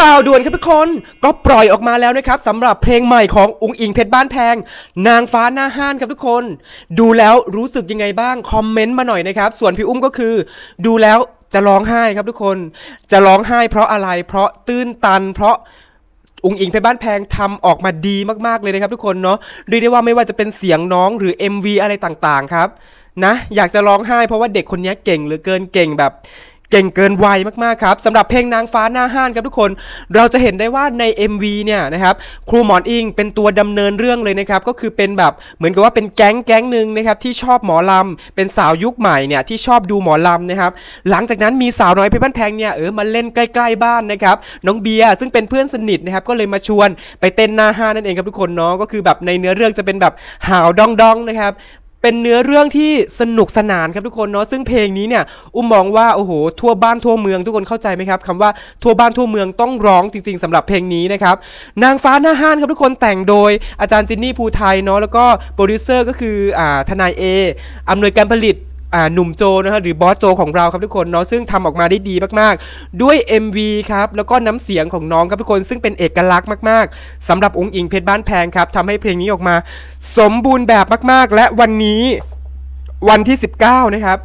ข่าวด่วนครับทุกคนก็ปล่อยออกมาแล้วนะครับสำหรับเพลงใหม่ขององค์อิงเพชรบ้านแพง นางฟ้าหน้าห้านครับทุกคน ดูแล้วรู้สึกยังไงบ้างคอมเมนต์มาหน่อยนะครับ ส่วนพี่อุ้มก็คือ ดูแล้วจะร้องไห้ครับทุกคนจะร้องไห้เพราะอะไร เพราะตื้นตันเพราะองค์อิงเพชรบ้านแพงทำออกมาดีมากๆเลยนะครับทุกคนเนาะดูยได้ว่าไม่ว่าจะเป็นเสียงน้องหรือ MV อะไรต่างๆครับนะ อยากจะร้องไห้เพราะว่าเด็กคนนี้เก่งหรือเกินเก่งแบบเก่งเกินวัยมาก ๆ ครับสำหรับเพลงนางฟ้าหน้าห้านครับทุกคน เราจะเห็นได้ว่าใน MV เนี่ยนะครับครูหมอนอิงเป็นตัวดำเนินเรื่องเลยนะครับก็คือเป็นแบบเหมือนกับว่าเป็นแก๊งแก๊งหนึ่งนะครับที่ชอบหมอลำ เป็นสาวยุคใหม่เนี่ยที่ชอบดูหมอลำนะครับหลังจากนั้นมีสาวน้อยเพชรบ้านแพงเนี่ยเออมาเล่นใกล้ ๆ บ้านนะครับน้องเบียร์ซึ่งเป็นเพื่อนสนิทนะครับก็เลยมาชวนไปเต้นหน้าห้านนั่นเองครับทุกคนเนาะก็คือแบบในเนื้อเรื่องจะเป็นแบบหาวดองๆนะครับเป็นเนื้อเรื่องที่สนุกสนานครับทุกคนเนาะซึ่งเพลงนี้เนี่ยอุ้มมองว่าโอ้โหทั่วบ้านทั่วเมืองทุกคนเข้าใจไหมครับคำว่าทั่วบ้านทั่วเมืองต้องร้องจริง ๆสำหรับเพลงนี้นะครับนางฟ้าหน้าห้านครับทุกคนแต่งโดย อาจารย์จินนี่ภูไทยเนาะแล้วก็โปรดิวเซอร์ก็คืออ่าทนายเออำนวยการผลิตหนุ่มโจนะครับหรือบอสโจของเราครับทุกคนเนาะซึ่งทำออกมาได้ดีมาก ๆ ด้วย MV ครับ แล้วก็น้ำเสียงของน้องครับทุกคน ซึ่งเป็นเอกลักษณ์มาก ๆ สำหรับองค์อิงเพชรบ้านแพงครับทำให้เพลงนี้ออกมา สมบูรณ์แบบมาก ๆ และวันนี้วันที่ 19 นะครับ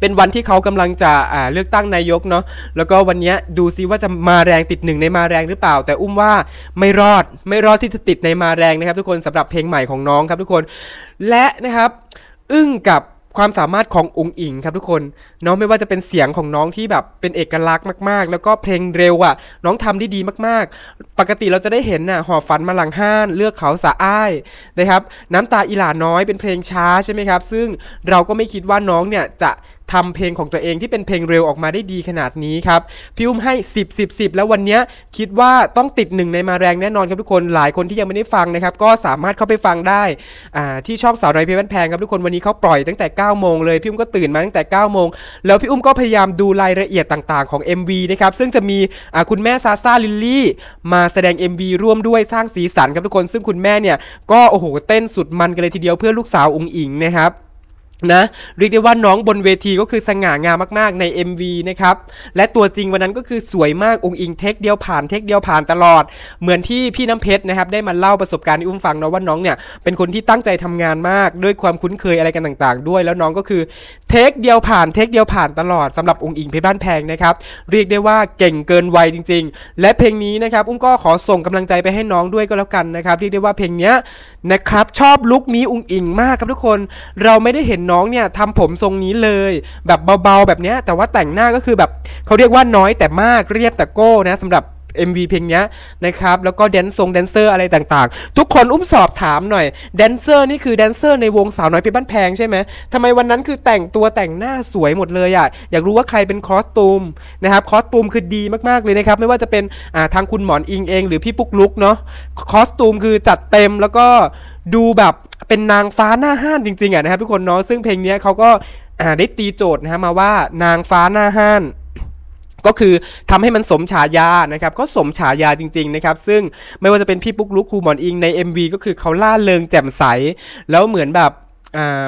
เป็นวันที่เขากำลังจะเลือกตั้งนายกเนาะแล้วก็วันนี้ดูซิว่าจะมาแรงติดหนึ่งในมาแรงหรือเปล่า แต่อุ้มว่าไม่รอดไม่รอดที่จะติดในมาแรงนะครับ ทุกคนสำหรับเพลงใหม่ของน้องครับทุกคน และนะครับอึ้งกับความสามารถขององค์อิงครับทุกคนน้องไม่ว่าจะเป็นเสียงของน้องที่แบบเป็นเอกลักษณ์มากๆ แล้วก็เพลงเร็วอ่ะน้องทำได้ดีมากๆ ปกติเราจะได้เห็นน่ะหอฝันมาหลังห้านเลือกเขาสะอ้ายนะครับน้ำตาอีหลาน้อยเป็นเพลงช้าใช่ไหมครับ ซึ่งเราก็ไม่คิดว่าน้องเนี่ยจะทำเพลงของตัวเองที่เป็นเพลงเร็วออกมาได้ดีขนาดนี้ครับพี่อุ้มให้10 10 10 แล้ววันนี้คิดว่าต้องติดหนึ่งในมาแรงแน่นอนครับทุกคนหลายคนที่ยังไม่ได้ฟังนะครับก็สามารถเข้าไปฟังได้ที่ช่องสาวไรเพลินแพงครับทุกคนวันนี้เขาปล่อยตั้งแต่9โมงเลยพี่อุ้มก็ตื่นมาตั้งแต่9โมงแล้วพี่อุ้มก็พยายามดูรายละเอียดต่าง ๆของ MV นะครับซึ่งจะมีคุณแม่ซาซาลิลลี่ มาแสดง MV ร่วมด้วยสร้างสีสันครับทุกคน ซึ่งคุณแม่เนี่ยก็โอ้โหเต้นสุดมันกันเลยทีเดียวเพื่อลูกสาวอุงอิงนะครับนะเรียกได้ว่าน้องบนเวทีก็คือสง่างามมาก ๆใน MV นะครับและตัวจริงวันนั้นก็คือสวยมากองค์อิงเทคเดียวผ่านเทคเดียวผ่านตลอด เหมือนที่พี่น้ำเพชรนะครับได้มาเล่าประสบการณ์ที่อุ้มฟังเนาะว่าน้องเนี่ยเป็นคนที่ตั้งใจทำงานมากด้วยความคุ้นเคยอะไรกันต่าง ๆ ด้วยแล้วน้องก็คือเทคเดียวผ่านเทคเดียวผ่านตลอดสำหรับองค์อิงเพชรบ้านแพงนะครับเรียกได้ว่าเก่งเกินวัยจริง ๆ และเพลงนี้นะครับอุ้มก็ขอส่งกำลังใจไปให้น้องด้วยก็แล้วกันนะครับเรียกได้ว่าเพลงเนี้ยนะครับชอบลุคนี้องค์อิงมากครับทุกคนเราไม่ได้เห็นน้องเนี่ยทำผมทรงนี้เลยแบบเบาๆแบบเนี้ย แต่ว่าแต่งหน้าก็คือแบบเขาเรียกว่าน้อยแต่มากเรียบแต่โก้นะสำหรับ MV เพลงนี้นะครับแล้วก็แดนซ์ทรงแดนเซอร์อะไรต่าง ๆ ทุกคนอุ้มสอบถามหน่อยแดนเซอร์นี่คือแดนเซอร์ในวงสาวน้อยเพชรบ้านแพงใช่ไหมทำไมวันนั้นคือแต่งตัวแต่งหน้าสวยหมดเลยอะ่ะ อยากรู้ว่าใครเป็นคอสตูมนะครับคอสตูมคือดีมากๆเลยนะครับไม่ว่าจะเป็นทางคุณหมอนอิงเองหรือพี่ปุ๊กลุกเนาะคอสตูมคือจัดเต็มแล้วก็ดูแบบเป็นนางฟ้าหน้าห้านจริงๆอ่ะนะครับทุกคนเนาะซึ่งเพลงนี้เขาก็ได้ตีโจทย์นะฮะมาว่านางฟ้าหน้าห้าน ก็คือทำให้มันสมฉายานะครับ ก็สมฉายาจริงๆนะครับ ซึ่งไม่ว่าจะเป็นพี่ปุ๊กลุกครูหมอนอิง ใน MV ก็คือเขาล่าเริงแจ่มใส แล้วเหมือนแบบ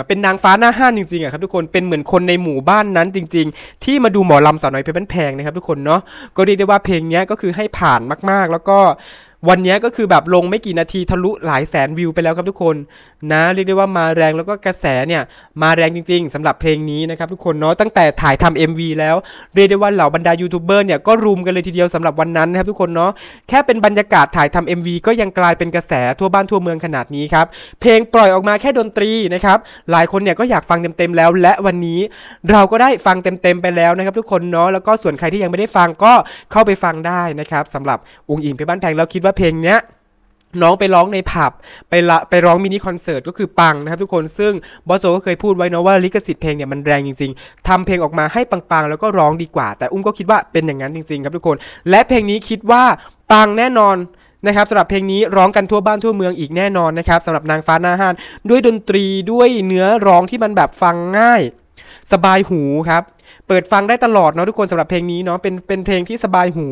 เป็นนางฟ้าหน้าห้านจริงๆอ่ะครับทุกคนเป็นเหมือนคนในหมู่บ้านนั้นจริงๆที่มาดูหมอลำสาวน้อยเพินแพงนะครับทุกคนเนาะก็เรียกได้ว่าเพลงนี้ก็คือให้ผ่านมากๆแล้วก็วันนี้ก็คือแบบลงไม่กี่นาทีทะลุหลายแสนวิวไปแล้วครับทุกคนนะเรียกได้ว่ามาแรงแล้วก็กระแสเนี่ยมาแรงจริง ๆ สำหรับเพลงนี้นะครับทุกคนเนาะตั้งแต่ถ่ายทำ MV แล้วเรียกได้ว่าเหล่าบรรดายูทูบเบอร์เนี่ยก็รุมกันเลยทีเดียวสำหรับวันนั้นนะครับทุกคนเนาะแค่เป็นบรรยากาศถ่ายทำ MV ก็ยังกลายเป็นกระแสทั่วบ้านทั่วเมืองขนาดนี้ครับเพลงปล่อยออกมาแค่ดนตรีนะครับหลายคนเนี่ยก็อยากฟังเต็มๆแล้ว และวันนี้เราก็ได้ฟังเต็มๆไปแล้วนะครับทุกคนเนาะแล้วก็ส่วนใครที่ยังไม่ได้ฟังก็เข้าไปฟังได้นะครับสาหรับองอิงไปบ้านแพงเราคิดว่าว่าเพลงเนี้ยน้องไปร้องในผับไปละไปร้องมินิคอนเสิร์ตก็คือปังนะครับ ทุกคนซึ่งบอสโซก็เคยพูดไว้นะว่าลิขสิทธิ์เพลงเนี่ยมันแรงจริงๆ ทำเพลงออกมาให้ปังๆ แล้วก็ร้องดีกว่า แต่อุ้มก็คิดว่าเป็นอย่างนั้นจริง ๆ ครับทุกคน และเพลงนี้คิดว่าปังแน่นอนนะครับสำหรับเพลงนี้ร้องกันทั่วบ้านทั่วเมืองอีกแน่นอนนะครับสำหรับนางฟ้าหน้าห้านด้วยดนตรีด้วยเนื้อร้องที่มันแบบฟังง่าย สบายหูครับ เปิดฟังได้ตลอดเนาะทุกคนสำหรับเพลงนี้เนาะเป็นเป็นเพลงที่สบายหู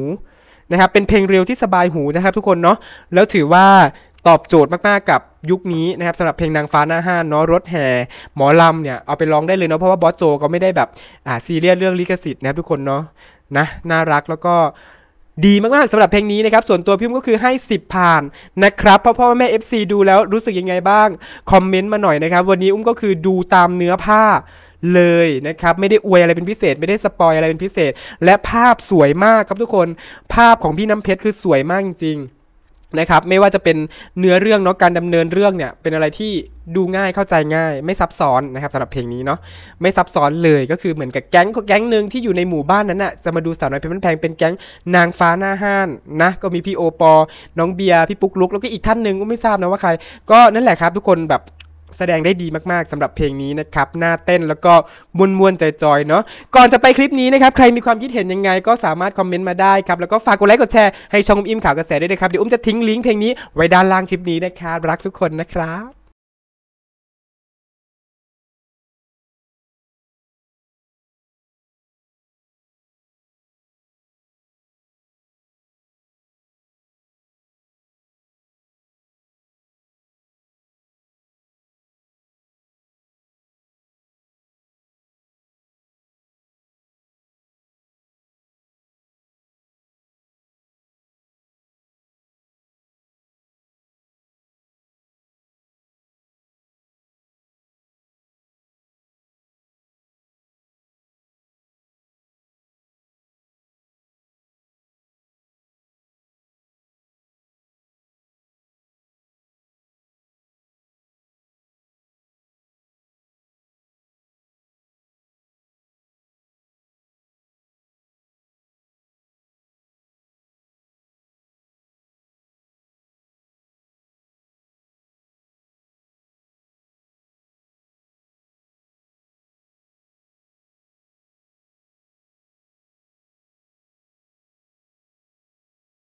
นะครับเป็นเพลงเร็วที่สบายหูนะครับทุกคนเนาะแล้วถือว่าตอบโจทย์มากๆกับยุคนี้นะครับสำหรับเพลงนางฟ้าหน้าห้านเนาะรถแห่หมอลำเนี่ยเอาไปร้องได้เลยเนาะเพราะว่าบอสโจก็ไม่ได้แบบอ่าซีเรียสเรื่องลิขสิทธิ์นะครับ ทุกคนเนาะนะ น่ารักแล้วก็ดีมากๆสำหรับเพลงนี้นะครับ ส่วนตัวพิมก็คือให้ 10 ผ่านนะครับพ่อพ่อแม่ FC ดูแล้วรู้สึกยังไงบ้างคอมเมนต์มาหน่อยนะครับวันนี้อุ้มก็คือดูตามเนื้อผ้าเลยนะครับ ไม่ได้อวยอะไรเป็นพิเศษ ไม่ได้สปอยอะไรเป็นพิเศษ และภาพสวยมากครับทุกคน ภาพของพี่น้ำเพชรคือสวยมากจริงๆนะครับ ไม่ว่าจะเป็นเนื้อเรื่องเนาะการดำเนินเรื่องเนี่ยเป็นอะไรที่ดูง่ายเข้าใจง่าย ไม่ซับซ้อนนะครับสำหรับเพลงนี้เนาะไม่ซับซ้อนเลยก็คือเหมือนกับแก๊งแก๊งหนึ่งที่อยู่ในหมู่บ้านนั้นอ่ะจะมาดูสาวน้อยเพชรแพงเป็นแก๊ง นางฟ้าหน้าห้านนะก็มีพี่โอปอน้องเบียร์พี่ปุ๊กลุกแล้วก็อีกท่านหนึ่งก็ไม่ทราบนะว่าใคร ก็นั่นแหละครับทุกคนแบบแสดงได้ดีมากๆสำหรับเพลงนี้นะครับ หน้าเต้นแล้วก็มุนมวนจอยเนาะก่อนจะไปคลิปนี้นะครับ ใครมีความคิดเห็นยังไงก็สามารถคอมเมนต์มาได้ครับ แล้วก็ฝากกดไลค์กดแชร์ ให้ช่องอุ้มอิ่มข่าวกระแสด้วยนะครับ เดี๋ยวอุ้มจะทิ้งลิงก์เพลงนี้ ไว้ด้านล่างคลิปนี้นะครับรักทุกคนนะครับ